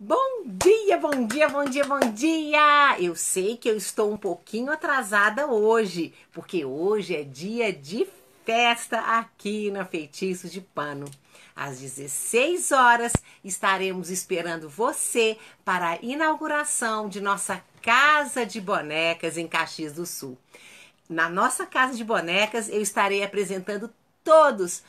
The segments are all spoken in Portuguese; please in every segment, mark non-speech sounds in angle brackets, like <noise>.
Bom dia, bom dia, bom dia, bom dia! Eu sei que eu estou um pouquinho atrasada hoje, porque hoje é dia de festa aqui na Feitiço de Pano. Às 16 horas estaremos esperando você para a inauguração de nossa Casa de Bonecas em Caxias do Sul. Na nossa Casa de Bonecas eu estarei apresentando todos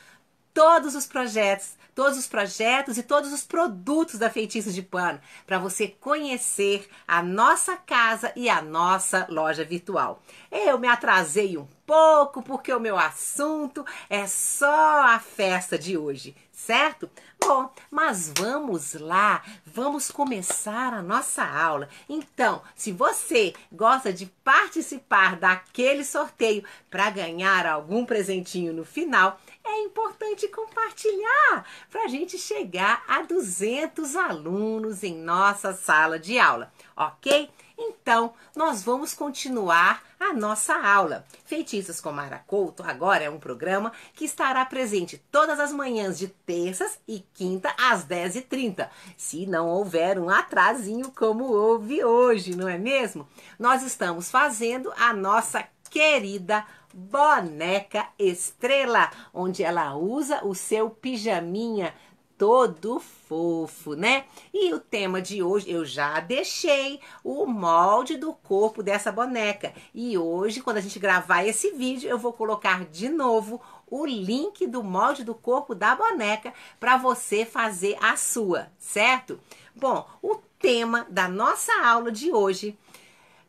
todos os projetos, todos os projetos e todos os produtos da Feitiço de Pano, para você conhecer a nossa casa e a nossa loja virtual. Eu me atrasei um pouco porque o meu assunto é só a festa de hoje, certo? Bom, mas vamos lá, vamos começar a nossa aula. Então, se você gosta de participar daquele sorteio para ganhar algum presentinho no final, é importante compartilhar para a gente chegar a 200 alunos em nossa sala de aula, ok? Então, nós vamos continuar a nossa aula. Feitiços com Mara Couto agora é um programa que estará presente todas as manhãs de terças e quinta às 10h30. Se não houver um atrasinho como houve hoje, não é mesmo? Nós estamos fazendo a nossa querida Boneca Estrela, onde ela usa o seu pijaminha todo fofo, né? E o tema de hoje, eu já deixei o molde do corpo dessa boneca. E hoje, quando a gente gravar esse vídeo, eu vou colocar de novo o link do molde do corpo da boneca para você fazer a sua, certo? Bom, o tema da nossa aula de hoje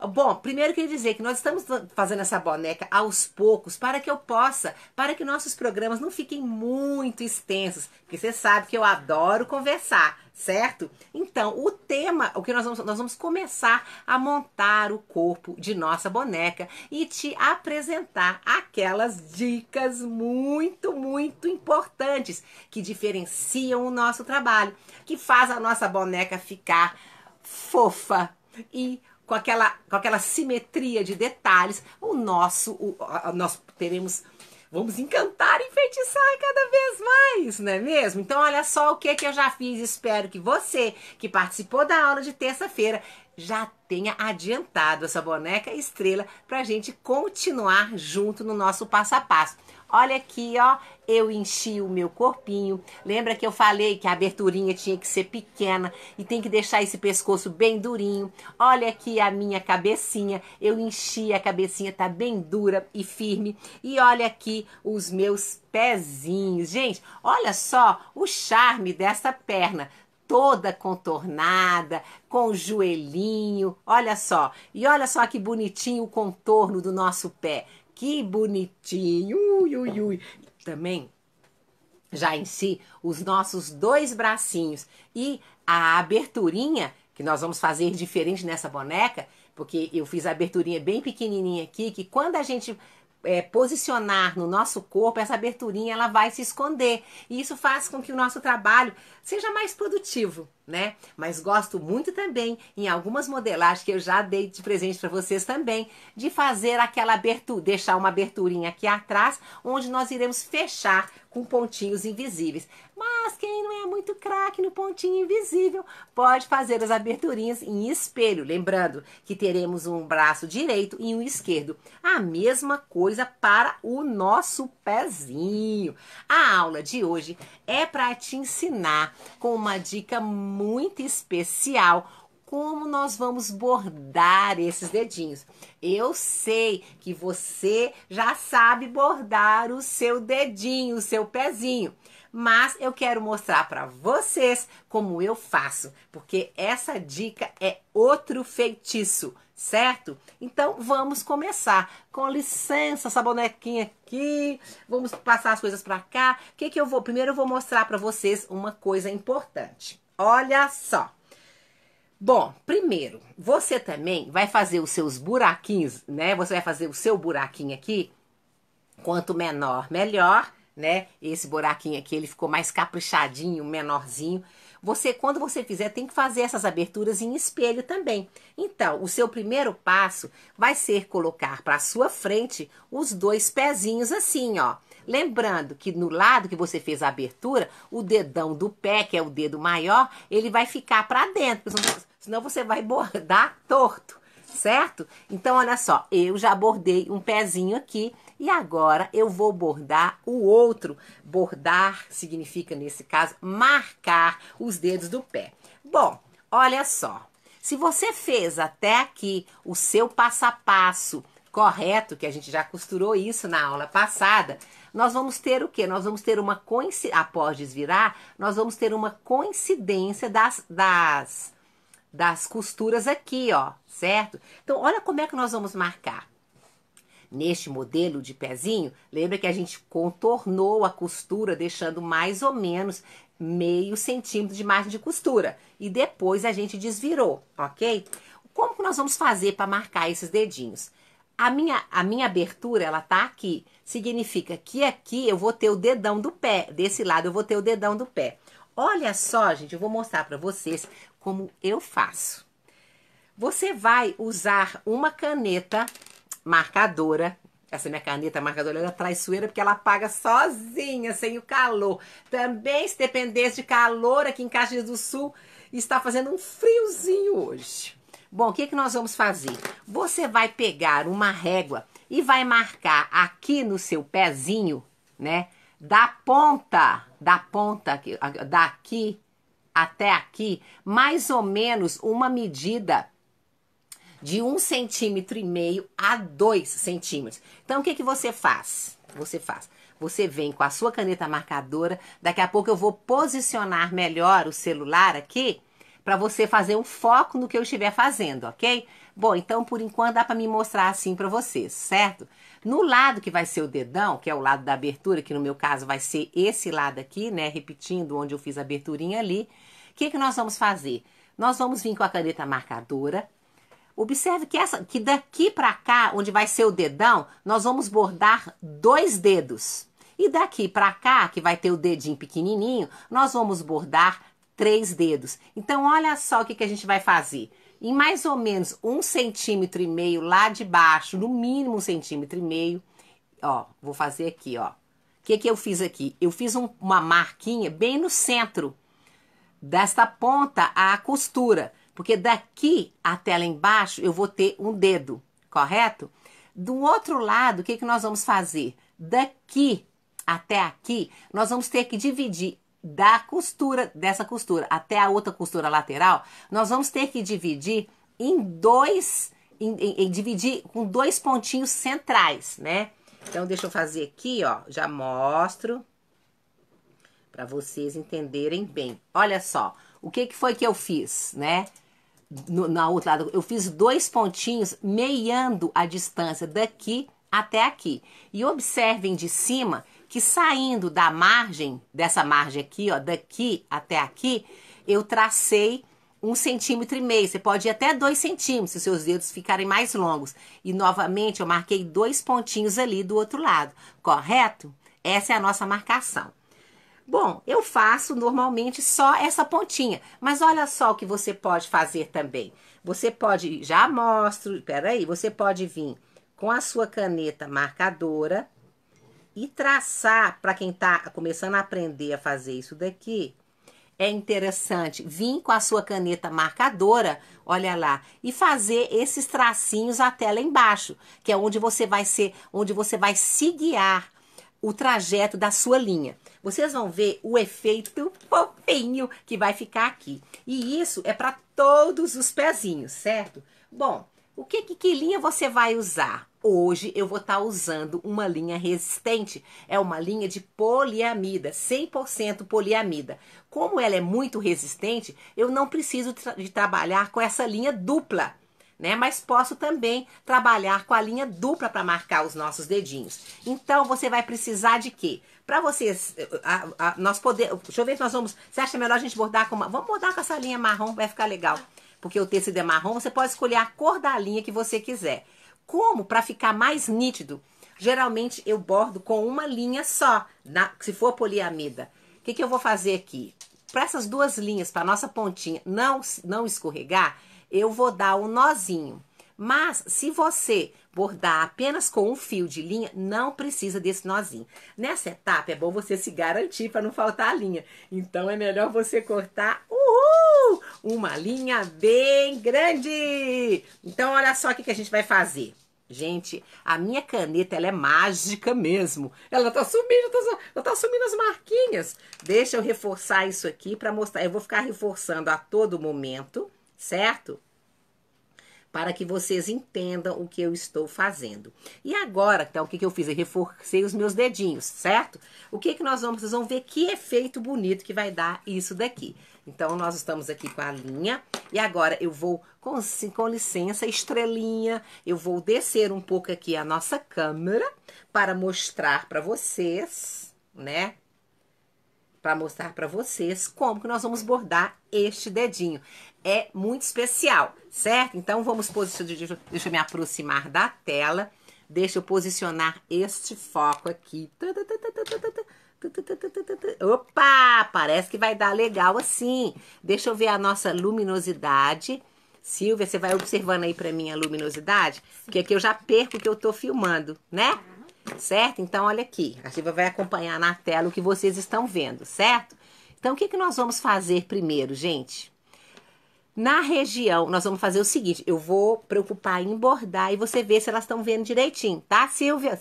Bom, primeiro queria dizer que nós estamos fazendo essa boneca aos poucos para que eu possa, para que nossos programas não fiquem muito extensos, porque você sabe que eu adoro conversar, certo? Então, o tema, o que nós vamos, nós vamos começar a montar o corpo de nossa boneca e te apresentar aquelas dicas muito, muito importantes que diferenciam o nosso trabalho, que faz a nossa boneca ficar fofa e com aquela, com aquela simetria de detalhes, o nosso, o, a, nós teremos, vamos encantar e enfeitiçar cada vez mais, não é mesmo? Então, olha só o que, é que eu já fiz. Espero que você, que participou da aula de terça-feira, já tenha adiantado essa boneca estrela para a gente continuar junto no nosso passo a passo. Olha aqui, ó, eu enchi o meu corpinho. Lembra que eu falei que a aberturinha tinha que ser pequena e tem que deixar esse pescoço bem durinho. Olha aqui a minha cabecinha. Eu enchi, a cabecinha tá bem dura e firme. E olha aqui os meus pezinhos. Gente, olha só o charme dessa perna toda contornada, com joelhinho. Olha só. E olha só que bonitinho o contorno do nosso pé que bonitinho. Ui, ui, ui. Também já em si os nossos dois bracinhos e a aberturinha que nós vamos fazer diferente nessa boneca, porque eu fiz a aberturinha bem pequenininha aqui, que quando a gente é, posicionar no nosso corpo, essa aberturinha ela vai se esconder. E isso faz com que o nosso trabalho seja mais produtivo, né? Mas gosto muito também, em algumas modelagens que eu já dei de presente para vocês também, de fazer aquela abertura, deixar uma aberturinha aqui atrás, onde nós iremos fechar com pontinhos invisíveis mas quem não é muito craque no pontinho invisível pode fazer as aberturinhas em espelho. Lembrando que teremos um braço direito e um esquerdo. A mesma coisa para o nosso pezinho. A aula de hoje é para te ensinar com uma dica muito especial como nós vamos bordar esses dedinhos. Eu sei que você já sabe bordar o seu dedinho, o seu pezinho mas eu quero mostrar para vocês como eu faço, porque essa dica é outro feitiço, certo? Então vamos começar. Com licença, essa bonequinha aqui. Vamos passar as coisas para cá. O que que eu vou? Primeiro eu vou mostrar para vocês uma coisa importante. Olha só. Bom, primeiro, você também vai fazer os seus buraquinhos, né? Você vai fazer o seu buraquinho aqui. Quanto menor, melhor né? Esse buraquinho aqui, ele ficou mais caprichadinho, menorzinho. Você, quando você fizer, tem que fazer essas aberturas em espelho também. Então, o seu primeiro passo vai ser colocar para sua frente os dois pezinhos assim, ó. Lembrando que no lado que você fez a abertura, o dedão do pé, que é o dedo maior, ele vai ficar para dentro, senão você vai bordar torto certo? Então, olha só, eu já bordei um pezinho aqui e agora eu vou bordar o outro. Bordar significa, nesse caso, marcar os dedos do pé. Bom, olha só, se você fez até aqui o seu passo a passo correto, que a gente já costurou isso na aula passada, nós vamos ter o quê? Nós vamos ter uma coincidência, após desvirar, nós vamos ter uma coincidência das, das das costuras aqui, ó, certo? Então, olha como é que nós vamos marcar. Neste modelo de pezinho, lembra que a gente contornou a costura deixando mais ou menos meio centímetro de margem de costura. E depois a gente desvirou, ok? Como que nós vamos fazer para marcar esses dedinhos? A minha, a minha abertura, ela tá aqui. Significa que aqui eu vou ter o dedão do pé. Desse lado eu vou ter o dedão do pé. Olha só, gente, eu vou mostrar para vocês como eu faço. Você vai usar uma caneta marcadora. Essa minha caneta marcadora ela é traiçoeira porque ela apaga sozinha, sem o calor. Também, se dependesse de calor aqui em Caxias do Sul, está fazendo um friozinho hoje. Bom, o que, que nós vamos fazer? Você vai pegar uma régua e vai marcar aqui no seu pezinho, né? Da ponta, da ponta, daqui até aqui, mais ou menos uma medida de um centímetro e meio a dois centímetros. Então, o que, que você faz? Você faz. Você vem com a sua caneta marcadora. Daqui a pouco eu vou posicionar melhor o celular aqui para você fazer um foco no que eu estiver fazendo, ok? Bom, então por enquanto dá para me mostrar assim para vocês, certo? No lado que vai ser o dedão, que é o lado da abertura, que no meu caso vai ser esse lado aqui, né? Repetindo onde eu fiz a aberturinha ali. O que, que nós vamos fazer? Nós vamos vir com a caneta marcadora. Observe que, essa, que daqui para cá, onde vai ser o dedão, nós vamos bordar dois dedos. E daqui para cá, que vai ter o dedinho pequenininho, nós vamos bordar três dedos. Então, olha só o que, que a gente vai fazer em mais ou menos um centímetro e meio lá de baixo, no mínimo um centímetro e meio. Ó, vou fazer aqui, ó. O que, que eu fiz aqui? Eu fiz um, uma marquinha bem no centro desta ponta à costura, porque daqui até lá embaixo eu vou ter um dedo, correto? Do outro lado, o que, que nós vamos fazer? Daqui até aqui, nós vamos ter que dividir da costura, dessa costura até a outra costura lateral, nós vamos ter que dividir em dois, em, em, em dividir com dois pontinhos centrais, né? Então, deixa eu fazer aqui, ó, já mostro para vocês entenderem bem. Olha só, o que, que foi que eu fiz, né? No, na outra lado, eu fiz dois pontinhos meiando a distância daqui até aqui. E observem de cima que saindo da margem, dessa margem aqui, ó, daqui até aqui, eu tracei um centímetro e meio. Você pode ir até dois centímetros se os seus dedos ficarem mais longos. E novamente eu marquei dois pontinhos ali do outro lado, correto? Essa é a nossa marcação. Bom, eu faço normalmente só essa pontinha, mas olha só o que você pode fazer também. Você pode, já mostro, peraí, você pode vir com a sua caneta marcadora, e traçar, para quem está começando a aprender a fazer isso daqui, é interessante Vim com a sua caneta marcadora, olha lá, e fazer esses tracinhos até lá embaixo, que é onde você vai ser, onde você vai se guiar o trajeto da sua linha. Vocês vão ver o efeito fofinho que vai ficar aqui. E isso é para todos os pezinhos, certo? Bom, o que, que, que linha você vai usar? Hoje eu vou estar tá usando uma linha resistente, é uma linha de poliamida, 100% poliamida. Como ela é muito resistente, eu não preciso tra de trabalhar com essa linha dupla, né? Mas posso também trabalhar com a linha dupla para marcar os nossos dedinhos. Então você vai precisar de quê? Para vocês, a, a, nós poder, deixa eu ver se nós vamos, você acha melhor a gente bordar com uma, vamos bordar com essa linha marrom, vai ficar legal. Porque o tecido é marrom, você pode escolher a cor da linha que você quiser. Como? Para ficar mais nítido. Geralmente eu bordo com uma linha só, na, se for poliamida. O que, que eu vou fazer aqui? Para essas duas linhas, para nossa pontinha não, não escorregar, eu vou dar um nozinho. Mas se você bordar apenas com um fio de linha, não precisa desse nozinho. Nessa etapa é bom você se garantir para não faltar a linha. Então é melhor você cortar uhul, uma linha bem grande. Então olha só o que, que a gente vai fazer. Gente, a minha caneta, ela é mágica mesmo. Ela tá sumindo, tá, ela tá sumindo as marquinhas. Deixa eu reforçar isso aqui para mostrar. Eu vou ficar reforçando a todo momento, certo? Para que vocês entendam o que eu estou fazendo. E agora, então, o que, que eu fiz? Eu reforcei os meus dedinhos, certo? O que, que nós vamos... Vocês vão ver que efeito bonito que vai dar isso daqui. Então, nós estamos aqui com a linha. E agora eu vou com, com licença, estrelinha, eu vou descer um pouco aqui a nossa câmera para mostrar para vocês, né? Para mostrar para vocês como que nós vamos bordar este dedinho. É muito especial, certo? Então, vamos posicionar... Deixa, deixa eu me aproximar da tela. Deixa eu posicionar este foco aqui. Opa! Parece que vai dar legal assim. Deixa eu ver a nossa luminosidade Silvia, você vai observando aí para mim a luminosidade, porque aqui eu já perco que eu tô filmando, né? Certo? Então, olha aqui. A Silvia vai acompanhar na tela o que vocês estão vendo, certo? Então, o que, que nós vamos fazer primeiro, gente? Na região, nós vamos fazer o seguinte: eu vou preocupar em bordar e você vê se elas estão vendo direitinho, tá, Silvia?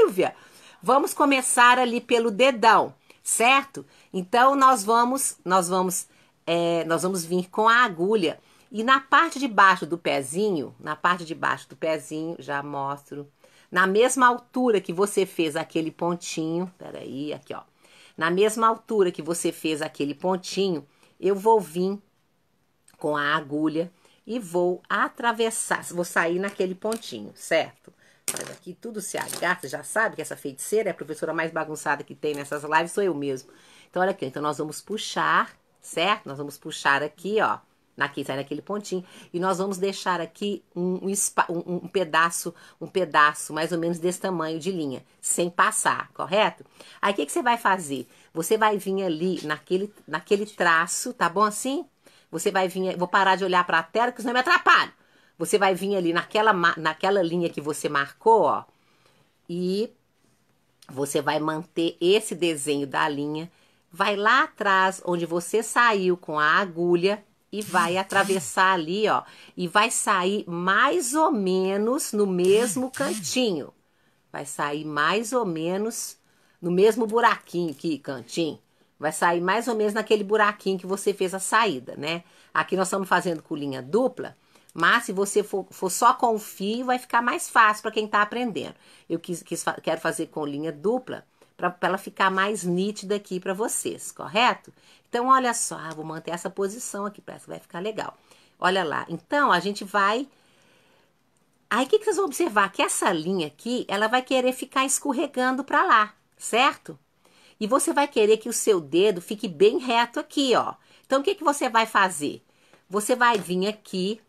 Silvia! Vamos começar ali pelo dedão, certo? Então, nós vamos, nós vamos é, nós vamos vir com a agulha. E na parte de baixo do pezinho, na parte de baixo do pezinho, já mostro. Na mesma altura que você fez aquele pontinho, peraí, aqui ó. Na mesma altura que você fez aquele pontinho, eu vou vir com a agulha e vou atravessar, vou sair naquele pontinho, certo? Mas aqui tudo se agarra, já sabe que essa feiticeira é a professora mais bagunçada que tem nessas lives, sou eu mesmo. Então, olha aqui, então nós vamos puxar certo? Nós vamos puxar aqui, ó, aqui sai naquele pontinho, e nós vamos deixar aqui um, um, um, pedaço, um pedaço mais ou menos desse tamanho de linha, sem passar, correto? Aí o que, que você vai fazer? Você vai vir ali naquele, naquele traço, tá bom assim? Você vai vir, vou parar de olhar para a tela, porque senão eu me atrapalho. Você vai vir ali naquela, naquela linha que você marcou, ó, e você vai manter esse desenho da linha vai lá atrás onde você saiu com a agulha e vai atravessar ali, ó, e vai sair mais ou menos no mesmo cantinho. Vai sair mais ou menos no mesmo buraquinho aqui, cantinho. Vai sair mais ou menos naquele buraquinho que você fez a saída, né? Aqui nós estamos fazendo com linha dupla, mas se você for, for só com o fio, vai ficar mais fácil para quem está aprendendo. Eu quis, quis, quero fazer com linha dupla, para ela ficar mais nítida aqui para vocês, correto? Então, olha só, ah, vou manter essa posição aqui, parece que vai ficar legal. Olha lá, então a gente vai... Aí, o que, que vocês vão observar? Que essa linha aqui, ela vai querer ficar escorregando para lá, certo? E você vai querer que o seu dedo fique bem reto aqui, ó. Então, o que, que você vai fazer? Você vai vir aqui,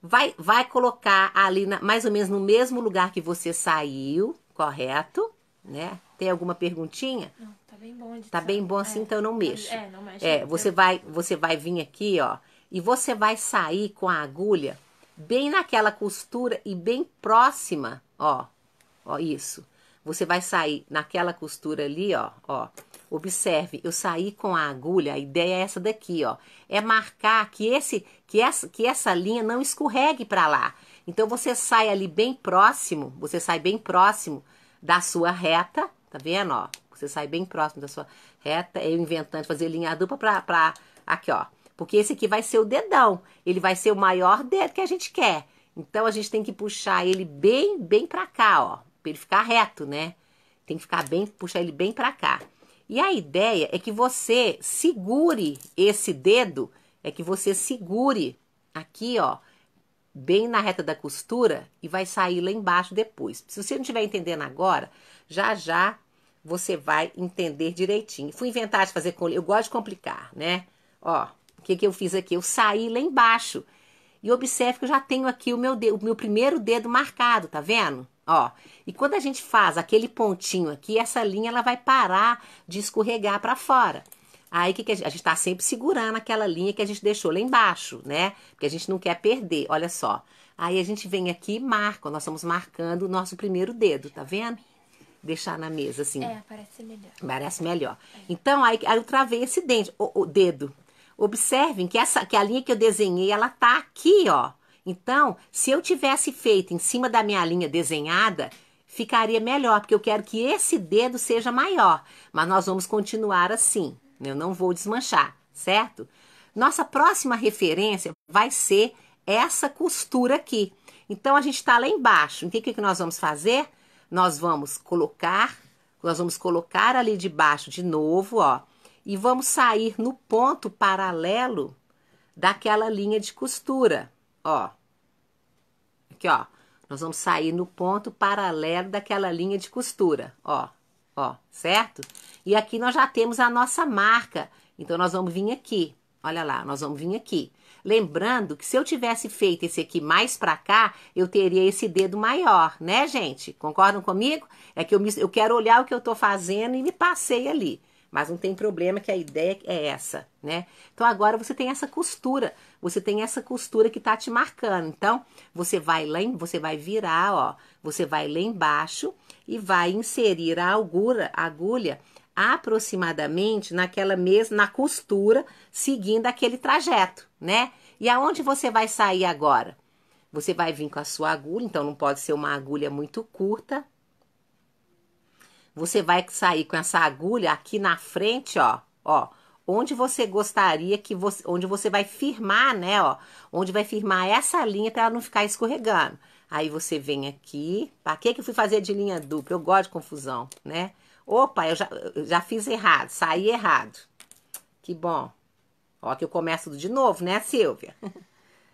vai, vai colocar ali na, mais ou menos no mesmo lugar que você saiu, correto? Né? Tem alguma perguntinha? Não, tá bem bom. Edição. Tá bem bom assim, é. então eu não mexo. É, não mexe. É, você vai, você vai vir aqui, ó, e você vai sair com a agulha bem naquela costura e bem próxima, ó. Ó, isso. Você vai sair naquela costura ali, ó, ó. Observe, eu saí com a agulha, a ideia é essa daqui, ó. É marcar que esse que essa, que essa linha não escorregue para lá. Então você sai ali bem próximo, você sai bem próximo da sua reta, Tá vendo, ó? Você sai bem próximo da sua reta. Eu é inventando fazer linha dupla pra, pra... Aqui, ó. Porque esse aqui vai ser o dedão. Ele vai ser o maior dedo que a gente quer. Então, a gente tem que puxar ele bem, bem pra cá, ó. Pra ele ficar reto, né? Tem que ficar bem, puxar ele bem pra cá. E a ideia é que você segure esse dedo, é que você segure aqui, ó, bem na reta da costura e vai sair lá embaixo depois. Se você não estiver entendendo agora, já já você vai entender direitinho. Fui inventar de fazer com. Eu gosto de complicar, né? Ó, o que, que eu fiz aqui? Eu saí lá embaixo. E observe que eu já tenho aqui o meu, o meu primeiro dedo marcado, tá vendo? Ó, e quando a gente faz aquele pontinho aqui, essa linha ela vai parar de escorregar para fora. Aí que, que a gente, a gente tá sempre segurando aquela linha que a gente deixou lá embaixo, né? Porque a gente não quer perder, olha só. Aí a gente vem aqui e marca, nós estamos marcando o nosso primeiro dedo, tá vendo? deixar na mesa, assim. É, parece melhor. Parece melhor. É. Então, aí, aí, eu travei esse dente, o, o, dedo. Observem que, essa, que a linha que eu desenhei, ela tá aqui, ó. Então, se eu tivesse feito em cima da minha linha desenhada, ficaria melhor, porque eu quero que esse dedo seja maior. Mas nós vamos continuar assim. Eu não vou desmanchar, certo? Nossa próxima referência vai ser essa costura aqui. Então, a gente está lá embaixo. Então, o que, que nós vamos fazer? Nós vamos colocar, nós vamos colocar ali debaixo de novo, ó, e vamos sair no ponto paralelo daquela linha de costura, ó. Aqui, ó. Nós vamos sair no ponto paralelo daquela linha de costura, ó, ó, certo? E aqui nós já temos a nossa marca. Então, nós vamos vir aqui. Olha lá, nós vamos vir aqui. Lembrando que se eu tivesse feito esse aqui mais para cá, eu teria esse dedo maior, né, gente? Concordam comigo? É que eu, me, eu quero olhar o que eu estou fazendo e me passei ali. Mas não tem problema que a ideia é essa, né? Então agora você tem essa costura, você tem essa costura que tá te marcando. Então, você vai lá, você vai virar, ó, você vai lá embaixo e vai inserir a agulha, a agulha aproximadamente naquela mesma, na costura, seguindo aquele trajeto, né? E aonde você vai sair agora? Você vai vir com a sua agulha, então não pode ser uma agulha muito curta. Você vai sair com essa agulha aqui na frente, ó, ó, onde você gostaria que você, onde você vai firmar, né, ó, onde vai firmar essa linha para ela não ficar escorregando. Aí você vem aqui, para que que eu fui fazer de linha dupla? Eu gosto de confusão, né? Opa, eu já, eu já fiz errado, saí errado. Que bom. Ó, que eu começo tudo de novo, né, Silvia? <laughs>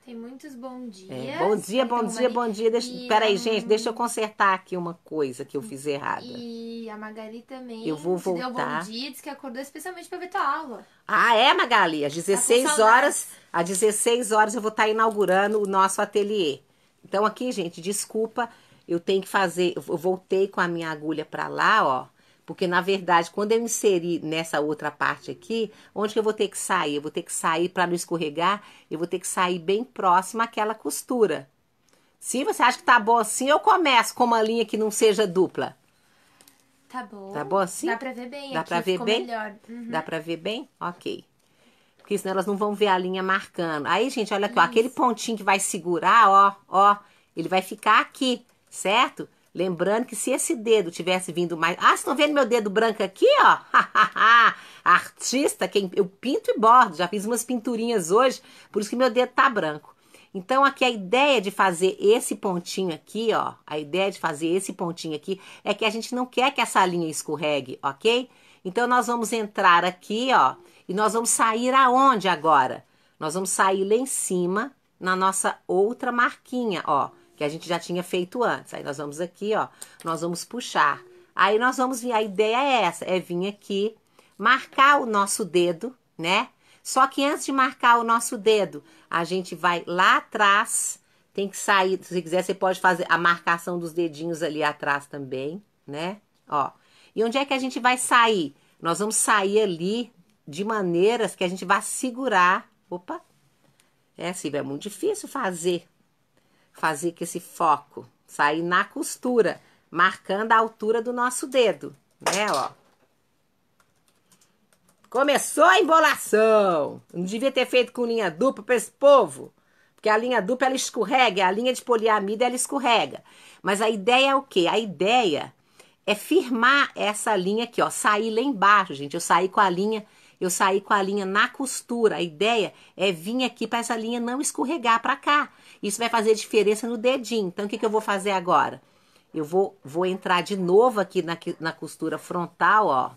Tem muitos bom dias. É, bom dia, bom dia, bom dia. Deixa, e, peraí, gente, deixa eu consertar aqui uma coisa que eu fiz errada. E a Magali também. Eu vou voltar. Deu bom dia, disse que acordou especialmente para ver tua aula. Ah, é, Magali? Às 16 tá horas, às 16 horas eu vou estar tá inaugurando o nosso ateliê. Então aqui, gente, desculpa, eu tenho que fazer, eu voltei com a minha agulha para lá, ó. Porque, na verdade, quando eu inserir nessa outra parte aqui, onde que eu vou ter que sair? Eu vou ter que sair para não escorregar, eu vou ter que sair bem próximo àquela costura. Se você acha que tá bom assim, eu começo com uma linha que não seja dupla. Tá bom. Tá bom assim? Dá pra ver bem. Dá Aqui pra ver bem? Melhor. Uhum. Dá pra ver bem? Ok. Porque senão elas não vão ver a linha marcando. Aí, gente, olha aqui, ó, aquele pontinho que vai segurar, ó, ó, ele vai ficar aqui, certo? Lembrando que se esse dedo tivesse vindo mais. Ah, estão vendo meu dedo branco aqui, ó? <laughs> Artista, quem eu pinto e bordo. Já fiz umas pinturinhas hoje, por isso que meu dedo tá branco. Então, aqui a ideia de fazer esse pontinho aqui, ó. A ideia de fazer esse pontinho aqui é que a gente não quer que essa linha escorregue, ok? Então, nós vamos entrar aqui, ó. E nós vamos sair aonde agora? Nós vamos sair lá em cima na nossa outra marquinha, ó que a gente já tinha feito antes. Aí nós vamos aqui, ó, nós vamos puxar. Aí nós vamos vir, a ideia é essa, é vir aqui, marcar o nosso dedo, né? Só que antes de marcar o nosso dedo, a gente vai lá atrás, tem que sair, se você quiser, você pode fazer a marcação dos dedinhos ali atrás também, né? Ó. E onde é que a gente vai sair? Nós vamos sair ali de maneiras que a gente vai segurar. Opa! É, assim, é muito difícil fazer fazer com esse foco sair na costura, marcando a altura do nosso dedo, né, ó. Começou a embolação. Não devia ter feito com linha dupla para esse povo, porque a linha dupla ela escorrega, a linha de poliamida ela escorrega. Mas a ideia é o quê? A ideia é firmar essa linha aqui, ó, sair lá embaixo, gente. Eu saí com a linha eu saí com a linha na costura. A ideia é vir aqui para essa linha não escorregar para cá. Isso vai fazer diferença no dedinho. Então, o que, que eu vou fazer agora? Eu vou, vou entrar de novo aqui na, na costura frontal, ó.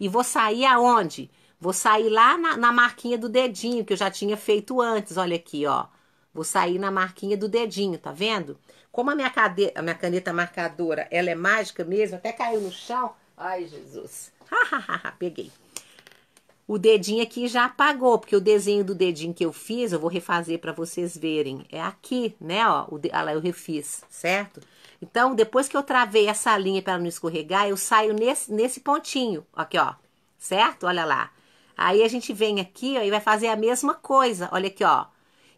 E vou sair aonde? Vou sair lá na, na marquinha do dedinho, que eu já tinha feito antes. Olha aqui, ó. Vou sair na marquinha do dedinho, tá vendo? Como a minha, cade... a minha caneta marcadora, ela é mágica mesmo, até caiu no chão. Ai, Jesus. Peguei. O dedinho aqui já apagou, porque o desenho do dedinho que eu fiz, eu vou refazer para vocês verem. É aqui, né, ó, o de... ah, lá eu refiz, certo? Então, depois que eu travei essa linha para não escorregar, eu saio nesse, nesse pontinho, aqui, ó, certo? Olha lá. Aí a gente vem aqui, ó, e vai fazer a mesma coisa. Olha aqui, ó.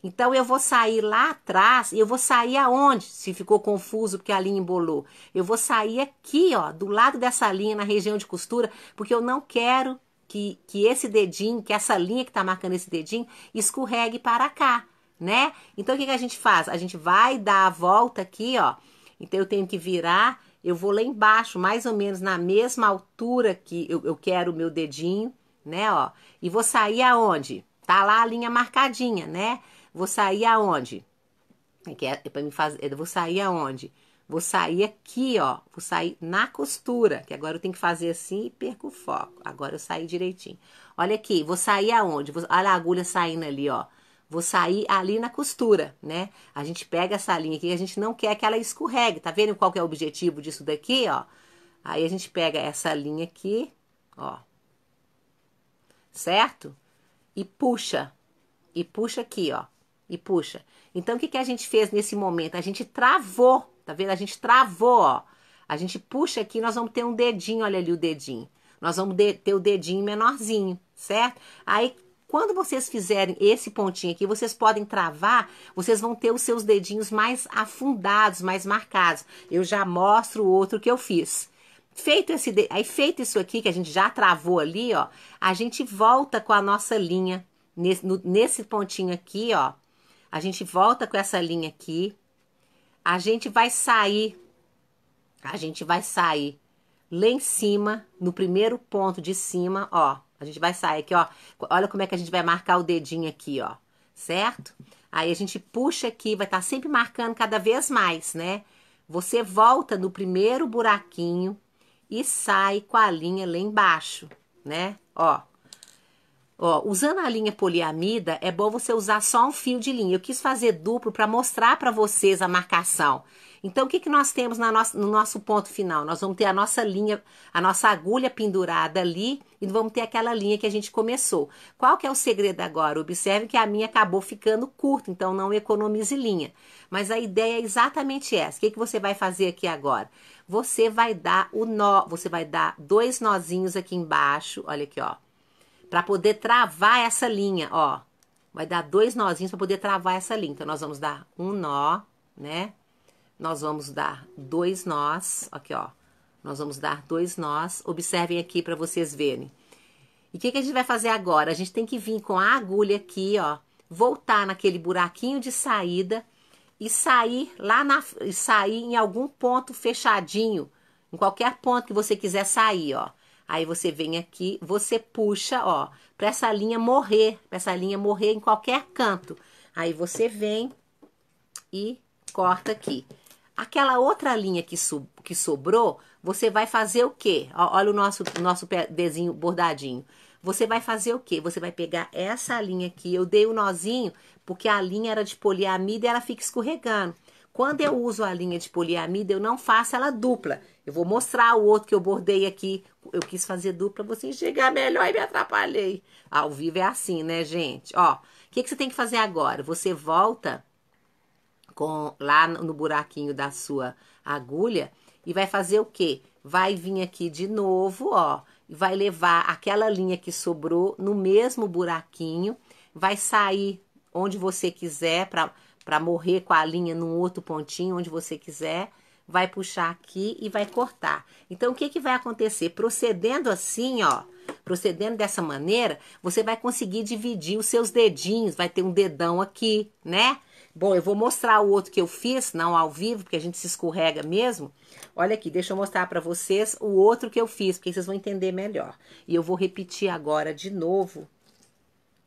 Então eu vou sair lá atrás, eu vou sair aonde? Se ficou confuso porque a linha embolou. Eu vou sair aqui, ó, do lado dessa linha, na região de costura, porque eu não quero que, que esse dedinho, que essa linha que tá marcando esse dedinho, escorregue para cá, né? Então o que, que a gente faz? A gente vai dar a volta aqui, ó. Então eu tenho que virar, eu vou lá embaixo, mais ou menos na mesma altura que eu, eu quero o meu dedinho, né, ó. E vou sair aonde? Tá lá a linha marcadinha, né? Vou sair aonde? é, é, é para me fazer, eu vou sair aonde? Vou sair aqui, ó. Vou sair na costura, que agora eu tenho que fazer assim e perco o foco. Agora eu saí direitinho. Olha aqui, vou sair aonde? Vou, olha a agulha saindo ali, ó. Vou sair ali na costura, né? A gente pega essa linha aqui, a gente não quer que ela escorregue. Tá vendo qual que é o objetivo disso daqui, ó? Aí a gente pega essa linha aqui, ó. Certo? E puxa. E puxa aqui, ó. E puxa. Então, o que, que a gente fez nesse momento? A gente travou, tá vendo? A gente travou, ó. A gente puxa aqui, nós vamos ter um dedinho, olha ali o dedinho. Nós vamos de, ter o dedinho menorzinho, certo? Aí, quando vocês fizerem esse pontinho aqui, vocês podem travar, vocês vão ter os seus dedinhos mais afundados, mais marcados. Eu já mostro o outro que eu fiz. Feito esse, aí feito isso aqui que a gente já travou ali, ó, a gente volta com a nossa linha nesse, no, nesse pontinho aqui, ó, a gente volta com essa linha aqui. A gente vai sair. A gente vai sair lá em cima, no primeiro ponto de cima, ó. A gente vai sair aqui, ó. Olha como é que a gente vai marcar o dedinho aqui, ó. Certo? Aí a gente puxa aqui, vai estar tá sempre marcando cada vez mais, né? Você volta no primeiro buraquinho e sai com a linha lá embaixo, né? Ó. Ó, usando a linha poliamida, é bom você usar só um fio de linha. Eu quis fazer duplo para mostrar para vocês a marcação. Então, o que, que nós temos nossa, no nosso ponto final? Nós vamos ter a nossa linha, a nossa agulha pendurada ali e vamos ter aquela linha que a gente começou. Qual que é o segredo agora? Observe que a minha acabou ficando curta, então não economize linha. Mas a ideia é exatamente essa. O que, que você vai fazer aqui agora? Você vai dar o nó, você vai dar dois nozinhos aqui embaixo, olha aqui, ó para poder travar essa linha, ó. Vai dar dois nozinhos para poder travar essa linha. Então, nós vamos dar um nó, né? Nós vamos dar dois nós, aqui, ó. Nós vamos dar dois nós. Observem aqui para vocês verem. E o que, que a gente vai fazer agora? A gente tem que vir com a agulha aqui, ó. Voltar naquele buraquinho de saída e sair lá na sair em algum ponto fechadinho, em qualquer ponto que você quiser sair, ó. Aí você vem aqui, você puxa, ó, para essa linha morrer, para essa linha morrer em qualquer canto. Aí você vem e corta aqui. Aquela outra linha que, so, que sobrou, você vai fazer o quê? Ó, olha o nosso, nosso desenho bordadinho. Você vai fazer o quê? Você vai pegar essa linha aqui. Eu dei o um nozinho porque a linha era de poliamida e ela fica escorregando. Quando eu uso a linha de poliamida, eu não faço ela dupla. Eu vou mostrar o outro que eu bordei aqui. Eu quis fazer dupla, você enxergar melhor e me atrapalhei. Ao vivo é assim, né, gente? Ó, o que, que você tem que fazer agora? Você volta com lá no buraquinho da sua agulha e vai fazer o quê? Vai vir aqui de novo, ó, e vai levar aquela linha que sobrou no mesmo buraquinho, vai sair onde você quiser para morrer com a linha num outro pontinho, onde você quiser vai puxar aqui e vai cortar. Então, o que, que vai acontecer? Procedendo assim, ó, procedendo dessa maneira, você vai conseguir dividir os seus dedinhos, vai ter um dedão aqui, né? Bom, eu vou mostrar o outro que eu fiz, não ao vivo, porque a gente se escorrega mesmo. Olha aqui, deixa eu mostrar para vocês o outro que eu fiz, porque vocês vão entender melhor. E eu vou repetir agora de novo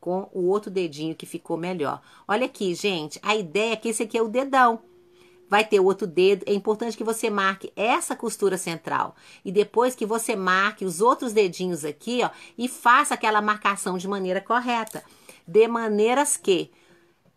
com o outro dedinho que ficou melhor. Olha aqui, gente, a ideia é que esse aqui é o dedão vai ter o outro dedo. É importante que você marque essa costura central e depois que você marque os outros dedinhos aqui, ó, e faça aquela marcação de maneira correta. De maneiras que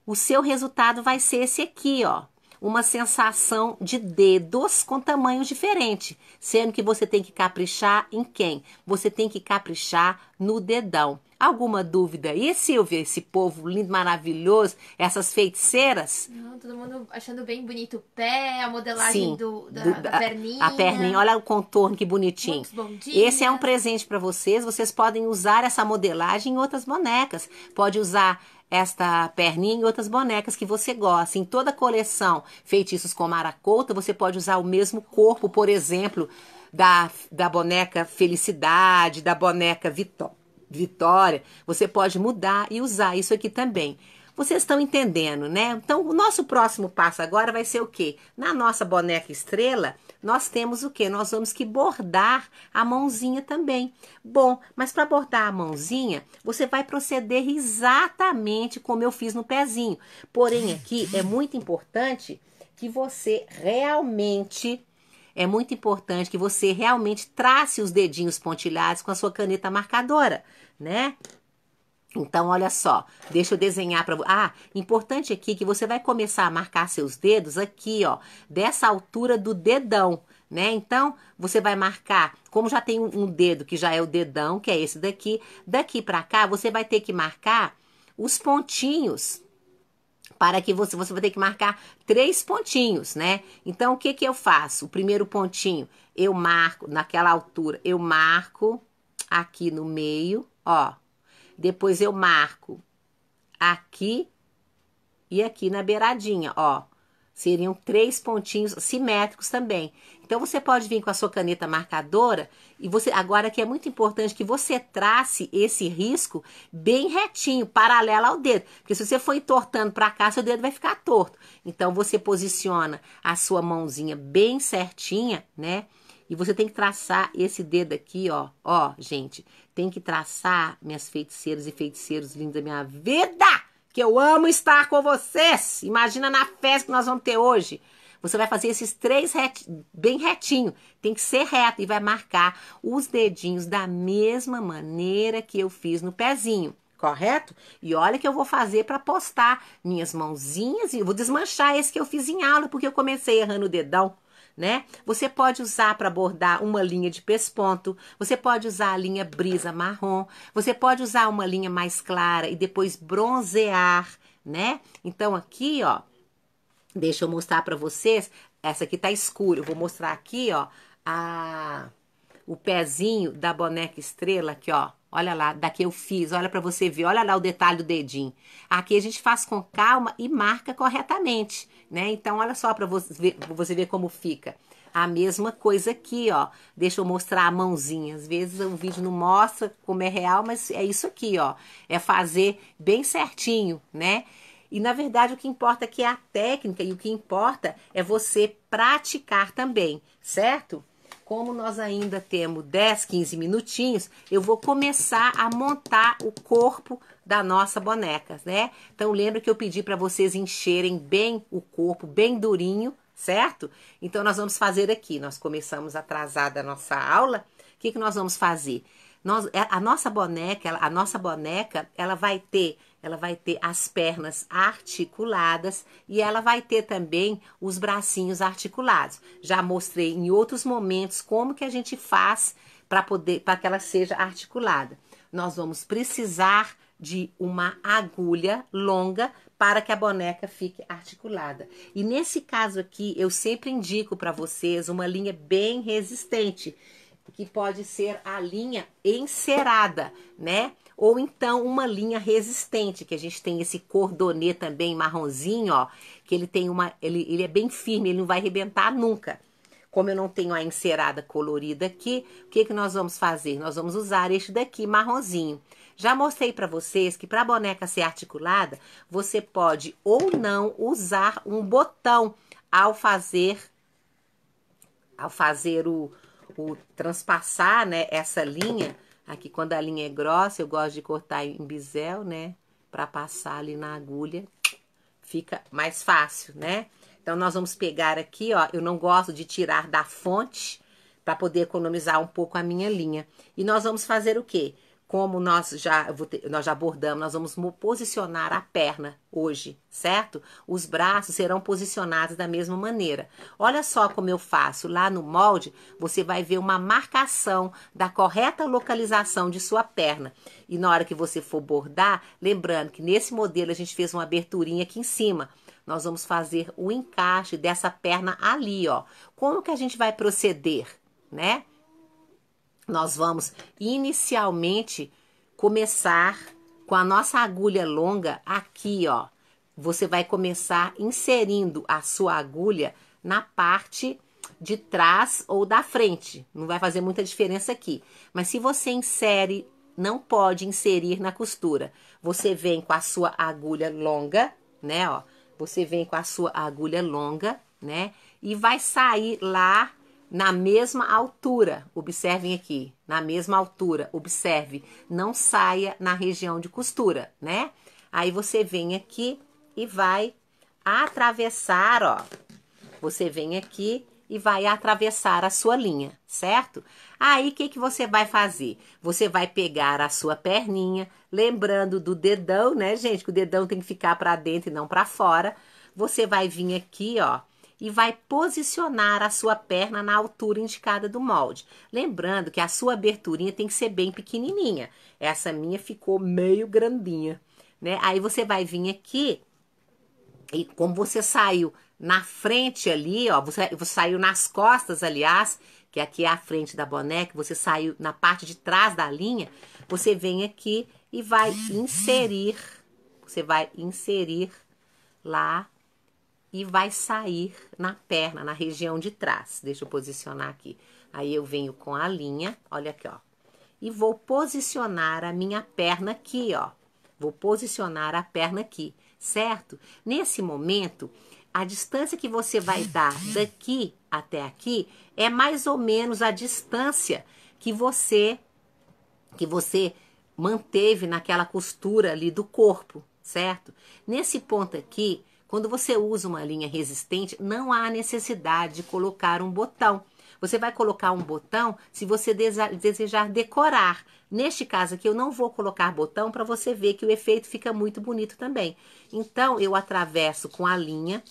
o seu resultado vai ser esse aqui, ó uma sensação de dedos com tamanho diferente, sendo que você tem que caprichar em quem? Você tem que caprichar no dedão. Alguma dúvida aí, Silvia? Esse povo lindo, maravilhoso, essas feiticeiras? Não, todo mundo achando bem bonito o pé, a modelagem Sim, do, da, do, da, perninha. A, a perninha, olha o contorno que bonitinho. bom dia. Esse é um presente para vocês. Vocês podem usar essa modelagem em outras bonecas. Pode usar esta perninha e outras bonecas que você gosta. Em toda a coleção Feitiços com maracuta você pode usar o mesmo corpo, por exemplo, da, da boneca Felicidade, da boneca Vitó Vitória. Você pode mudar e usar isso aqui também. Vocês estão entendendo, né? Então, o nosso próximo passo agora vai ser o quê? Na nossa boneca estrela, nós temos o que? Nós vamos que bordar a mãozinha também. Bom, mas para bordar a mãozinha, você vai proceder exatamente como eu fiz no pezinho. Porém, aqui é muito importante que você realmente é muito importante que você realmente trace os dedinhos pontilhados com a sua caneta marcadora, né? Então, olha só, deixa eu desenhar para você. Ah, importante aqui que você vai começar a marcar seus dedos aqui, ó, dessa altura do dedão, né? Então, você vai marcar, como já tem um dedo que já é o dedão, que é esse daqui, daqui para cá, você vai ter que marcar os pontinhos, para que você, você vai ter que marcar três pontinhos, né? Então, o que que eu faço? O primeiro pontinho, eu marco, naquela altura, eu marco aqui no meio, ó. Depois eu marco aqui e aqui na beiradinha, ó. Seriam três pontinhos simétricos também. Então você pode vir com a sua caneta marcadora e você agora que é muito importante que você trace esse risco bem retinho, paralelo ao dedo, porque se você for entortando para cá, seu dedo vai ficar torto. Então você posiciona a sua mãozinha bem certinha, né? E você tem que traçar esse dedo aqui, ó, ó, gente. Tem que traçar, minhas feiticeiras e feiticeiros lindos da minha vida, que eu amo estar com vocês. Imagina na festa que nós vamos ter hoje. Você vai fazer esses três reti bem retinho. Tem que ser reto e vai marcar os dedinhos da mesma maneira que eu fiz no pezinho. Correto? E olha que eu vou fazer para postar minhas mãozinhas e eu vou desmanchar esse que eu fiz em aula, porque eu comecei errando o dedão né? Você pode usar para bordar uma linha de pesponto, você pode usar a linha brisa marrom, você pode usar uma linha mais clara e depois bronzear, né? Então aqui, ó, deixa eu mostrar para vocês, essa aqui tá escura, eu vou mostrar aqui, ó, a o pezinho da boneca estrela aqui, ó. Olha lá, daqui eu fiz, olha para você ver, olha lá o detalhe do dedinho. Aqui a gente faz com calma e marca corretamente, né? Então, olha só para você, ver, você ver como fica. A mesma coisa aqui, ó. Deixa eu mostrar a mãozinha. Às vezes o vídeo não mostra como é real, mas é isso aqui, ó. É fazer bem certinho, né? E na verdade o que importa aqui é a técnica e o que importa é você praticar também, certo? como nós ainda temos 10, 15 minutinhos, eu vou começar a montar o corpo da nossa boneca, né? Então lembra que eu pedi para vocês encherem bem o corpo, bem durinho, certo? Então nós vamos fazer aqui, nós começamos atrasada a nossa aula. O que, que nós vamos fazer? Nós, é, a nossa boneca, a nossa boneca, ela vai ter ela vai ter as pernas articuladas e ela vai ter também os bracinhos articulados. Já mostrei em outros momentos como que a gente faz para poder para que ela seja articulada. Nós vamos precisar de uma agulha longa para que a boneca fique articulada. E nesse caso aqui, eu sempre indico para vocês uma linha bem resistente, que pode ser a linha encerada, né? ou então uma linha resistente, que a gente tem esse cordonê também marronzinho, ó, que ele tem uma ele, ele é bem firme, ele não vai arrebentar nunca. Como eu não tenho a encerada colorida aqui, o que, que nós vamos fazer? Nós vamos usar este daqui, marronzinho. Já mostrei para vocês que para boneca ser articulada, você pode ou não usar um botão ao fazer ao fazer o, o transpassar né, essa linha Aqui, quando a linha é grossa, eu gosto de cortar em bisel, né? Pra passar ali na agulha, fica mais fácil, né? Então, nós vamos pegar aqui, ó, eu não gosto de tirar da fonte para poder economizar um pouco a minha linha. E nós vamos fazer o quê? como nós já, nós já abordamos, nós vamos posicionar a perna hoje, certo? Os braços serão posicionados da mesma maneira. Olha só como eu faço. Lá no molde, você vai ver uma marcação da correta localização de sua perna. E na hora que você for bordar, lembrando que nesse modelo a gente fez uma aberturinha aqui em cima nós vamos fazer o encaixe dessa perna ali, ó. Como que a gente vai proceder, né? Nós vamos inicialmente começar com a nossa agulha longa aqui, ó. Você vai começar inserindo a sua agulha na parte de trás ou da frente. Não vai fazer muita diferença aqui. Mas se você insere, não pode inserir na costura. Você vem com a sua agulha longa, né, ó. Você vem com a sua agulha longa, né? E vai sair lá na mesma altura. Observem aqui, na mesma altura. Observe, não saia na região de costura, né? Aí você vem aqui e vai atravessar, ó. Você vem aqui e vai atravessar a sua linha, certo? Aí o que, que você vai fazer? Você vai pegar a sua perninha, lembrando do dedão, né, gente? Que o dedão tem que ficar para dentro e não para fora. Você vai vir aqui, ó, e vai posicionar a sua perna na altura indicada do molde. Lembrando que a sua aberturinha tem que ser bem pequenininha. Essa minha ficou meio grandinha, né? Aí você vai vir aqui e como você saiu na frente ali, ó, você, você saiu nas costas, aliás, que aqui é a frente da boneca, você saiu na parte de trás da linha, você vem aqui e vai inserir, você vai inserir lá e vai sair na perna, na região de trás. Deixa eu posicionar aqui. Aí eu venho com a linha, olha aqui, ó. E vou posicionar a minha perna aqui, ó. Vou posicionar a perna aqui, certo? Nesse momento, a distância que você vai dar daqui até aqui é mais ou menos a distância que você que você manteve naquela costura ali do corpo, certo? Nesse ponto aqui, quando você usa uma linha resistente, não há necessidade de colocar um botão. Você vai colocar um botão se você desejar decorar. Neste caso aqui, eu não vou colocar botão para você ver que o efeito fica muito bonito também. Então, eu atravesso com a linha.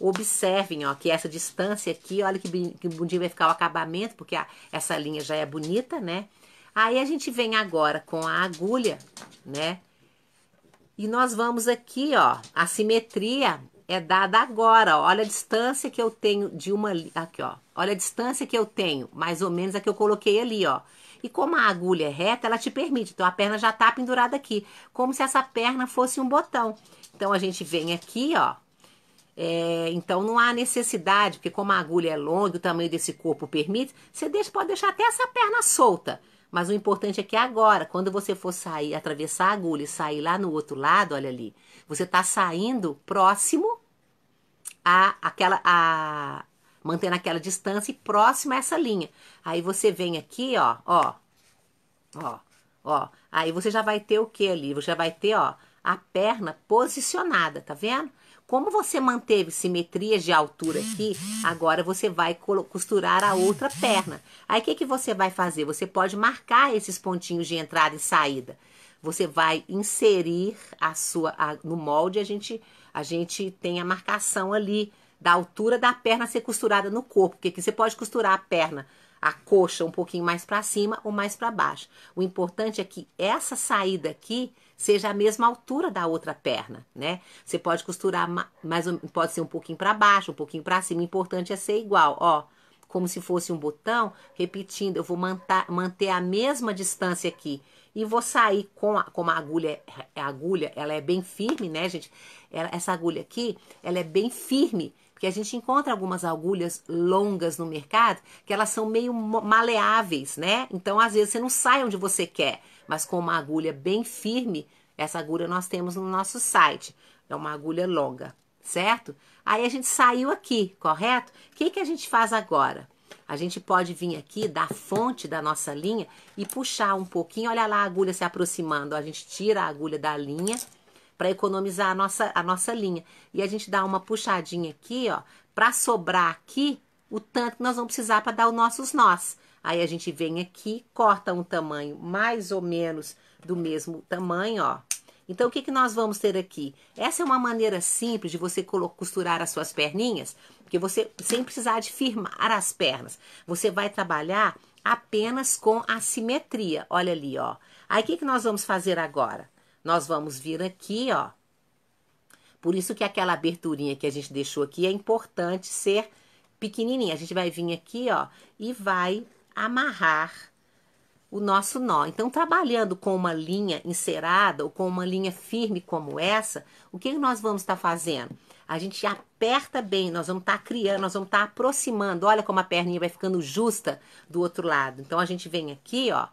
Observem, ó, que essa distância aqui, olha que, que bonitinho vai ficar o acabamento, porque a, essa linha já é bonita, né? Aí a gente vem agora com a agulha, né? E nós vamos aqui, ó, a simetria é dada agora, ó, olha a distância que eu tenho de uma aqui, ó. Olha a distância que eu tenho, mais ou menos a que eu coloquei ali, ó. E como a agulha é reta, ela te permite. Então a perna já tá pendurada aqui, como se essa perna fosse um botão. Então a gente vem aqui, ó. É, então não há necessidade, porque como a agulha é longa, o tamanho desse corpo permite, você deixa, pode deixar até essa perna solta. Mas o importante é que agora, quando você for sair, atravessar a agulha e sair lá no outro lado, olha ali, você está saindo próximo a aquela. A, mantendo aquela distância e próximo a essa linha. Aí você vem aqui, ó, ó, ó, ó. Aí você já vai ter o que ali? Você já vai ter, ó, a perna posicionada, tá vendo? Como você manteve simetrias de altura aqui, agora você vai costurar a outra perna. Aí o que, que você vai fazer? Você pode marcar esses pontinhos de entrada e saída. Você vai inserir a sua a, no molde, a gente a gente tem a marcação ali da altura da perna ser costurada no corpo, porque aqui você pode costurar a perna a coxa um pouquinho mais para cima ou mais para baixo. O importante é que essa saída aqui seja a mesma altura da outra perna, né? Você pode costurar mais pode ser um pouquinho para baixo, um pouquinho para cima, o importante é ser igual, ó, como se fosse um botão, repetindo, eu vou manter, manter a mesma distância aqui e vou sair com a, como a agulha, é, é, a agulha, ela é bem firme, né, gente? Ela, essa agulha aqui, ela é bem firme, porque a gente encontra algumas agulhas longas no mercado que elas são meio maleáveis, né? Então, às vezes, você não sai onde você quer mas com uma agulha bem firme. Essa agulha nós temos no nosso site. É uma agulha longa, certo? Aí a gente saiu aqui, correto? O que, que a gente faz agora? A gente pode vir aqui da fonte da nossa linha e puxar um pouquinho. Olha lá a agulha se aproximando. a gente tira a agulha da linha para economizar a nossa, a nossa linha. E a gente dá uma puxadinha aqui, ó, para sobrar aqui o tanto que nós vamos precisar para dar os nossos nós. Aí a gente vem aqui, corta um tamanho mais ou menos do mesmo tamanho, ó. Então, o que, que nós vamos ter aqui? Essa é uma maneira simples de você costurar as suas perninhas, porque você, sem precisar de firmar as pernas, você vai trabalhar apenas com a simetria. Olha ali, ó. Aí, o que, que nós vamos fazer agora? Nós vamos vir aqui, ó. Por isso que aquela aberturinha que a gente deixou aqui é importante ser pequenininha. A gente vai vir aqui, ó, e vai amarrar o nosso nó. Então, trabalhando com uma linha encerada ou com uma linha firme como essa, o que nós vamos estar tá fazendo? A gente aperta bem, nós vamos estar tá criando, nós vamos estar tá aproximando. Olha como a perninha vai ficando justa do outro lado. Então, a gente vem aqui, ó,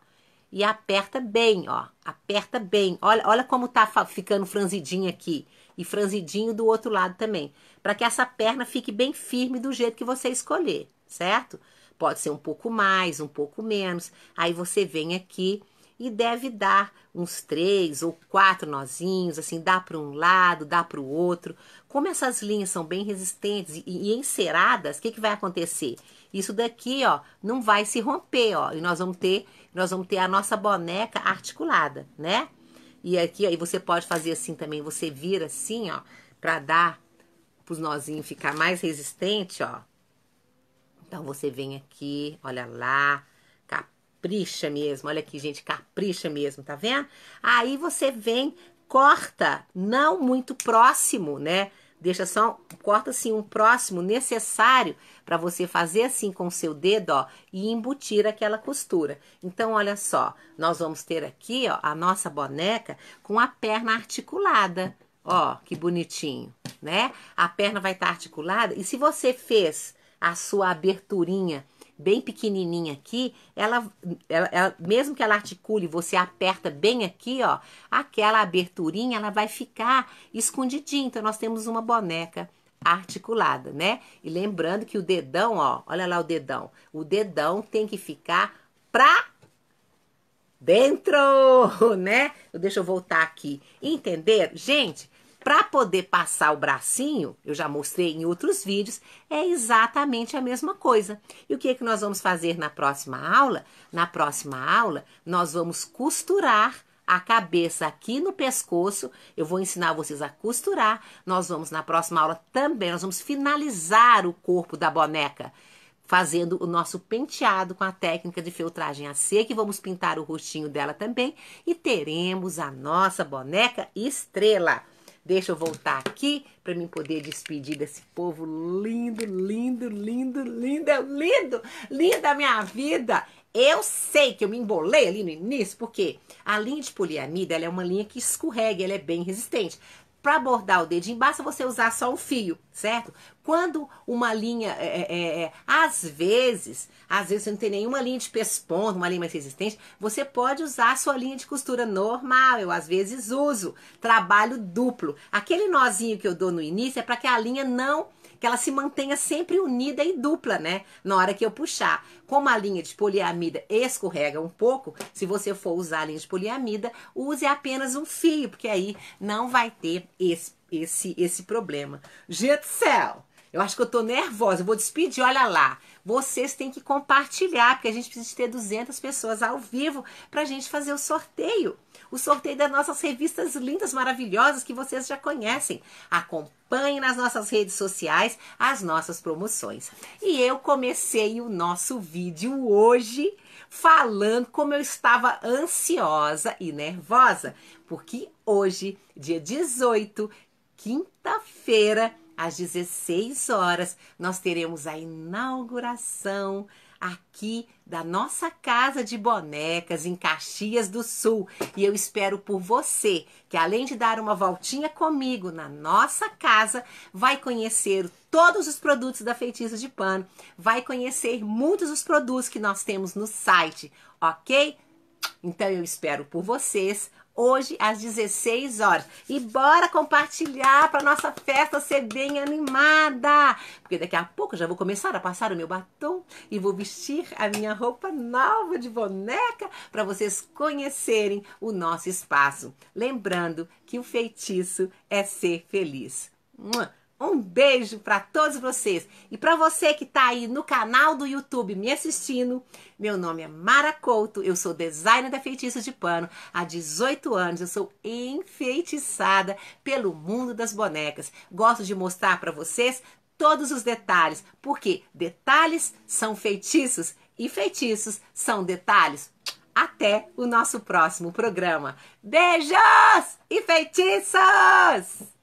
e aperta bem, ó. Aperta bem. Olha, olha como tá ficando franzidinho aqui e franzidinho do outro lado também, para que essa perna fique bem firme do jeito que você escolher, certo? Pode ser um pouco mais, um pouco menos. Aí você vem aqui e deve dar uns três ou quatro nozinhos, assim, dá para um lado, dá para o outro. Como essas linhas são bem resistentes e, e enceradas, o que, que vai acontecer? Isso daqui, ó, não vai se romper, ó, e nós vamos ter, nós vamos ter a nossa boneca articulada, né? E aqui, aí você pode fazer assim também, você vira assim, ó, para dar para os nozinhos ficar mais resistente, ó. Então você vem aqui, olha lá, capricha mesmo. Olha aqui, gente, capricha mesmo, tá vendo? Aí você vem, corta, não muito próximo, né? Deixa só, corta assim um próximo necessário para você fazer assim com o seu dedo, ó, e embutir aquela costura. Então, olha só, nós vamos ter aqui, ó, a nossa boneca com a perna articulada. Ó, que bonitinho, né? A perna vai estar tá articulada. E se você fez a sua aberturinha bem pequenininha aqui, ela, ela, ela, mesmo que ela articule, você aperta bem aqui, ó, aquela aberturinha, ela vai ficar escondidinha. Então nós temos uma boneca articulada, né? E lembrando que o dedão, ó, olha lá o dedão. O dedão tem que ficar pra dentro, <laughs> né? Deixa eu voltar aqui. Entender? Gente, para poder passar o bracinho, eu já mostrei em outros vídeos, é exatamente a mesma coisa. E o que, é que nós vamos fazer na próxima aula? Na próxima aula, nós vamos costurar a cabeça aqui no pescoço. Eu vou ensinar vocês a costurar. Nós vamos na próxima aula também, nós vamos finalizar o corpo da boneca fazendo o nosso penteado com a técnica de filtragem a seca e vamos pintar o rostinho dela também e teremos a nossa boneca estrela. Deixa eu voltar aqui para mim poder despedir desse povo lindo, lindo, lindo, lindo, é lindo, linda minha vida. Eu sei que eu me embolei ali no início, porque a linha de poliamida ela é uma linha que escorrega, ela é bem resistente. Para bordar o dedinho, basta você usar só o fio, certo? Quando uma linha, é, é, é, é às vezes, às vezes você não tem nenhuma linha de pesponto, uma linha mais resistente, você pode usar a sua linha de costura normal. Eu às vezes uso trabalho duplo. Aquele nozinho que eu dou no início é para que a linha não que ela se mantenha sempre unida e dupla, né? Na hora que eu puxar. Como a linha de poliamida escorrega um pouco, se você for usar a linha de poliamida, use apenas um fio, porque aí não vai ter esse, esse, esse problema. Gente do céu! Eu acho que eu tô nervosa, eu vou despedir, olha lá. Vocês têm que compartilhar, porque a gente precisa ter 200 pessoas ao vivo para a gente fazer o sorteio. O sorteio das nossas revistas lindas, maravilhosas, que vocês já conhecem. Acompanhe nas nossas redes sociais as nossas promoções. E eu comecei o nosso vídeo hoje falando como eu estava ansiosa e nervosa, porque hoje, dia 18, quinta-feira, às 16 horas, nós teremos a inauguração aqui da nossa casa de bonecas em Caxias do Sul. E eu espero por você, que além de dar uma voltinha comigo na nossa casa, vai conhecer todos os produtos da Feitiço de Pano, vai conhecer muitos dos produtos que nós temos no site, ok? Então eu espero por vocês hoje às 16 horas. E bora compartilhar para nossa festa ser bem animada, porque daqui a pouco já vou começar a passar o meu batom e vou vestir a minha roupa nova de boneca para vocês conhecerem o nosso espaço. Lembrando que o feitiço é ser feliz. Mua! Um beijo para todos vocês. E para você que está aí no canal do YouTube me assistindo, meu nome é Mara Couto, eu sou designer da feitiça de pano. Há 18 anos eu sou enfeitiçada pelo mundo das bonecas. Gosto de mostrar para vocês todos os detalhes, porque detalhes são feitiços e feitiços são detalhes. Até o nosso próximo programa. Beijos e feitiços!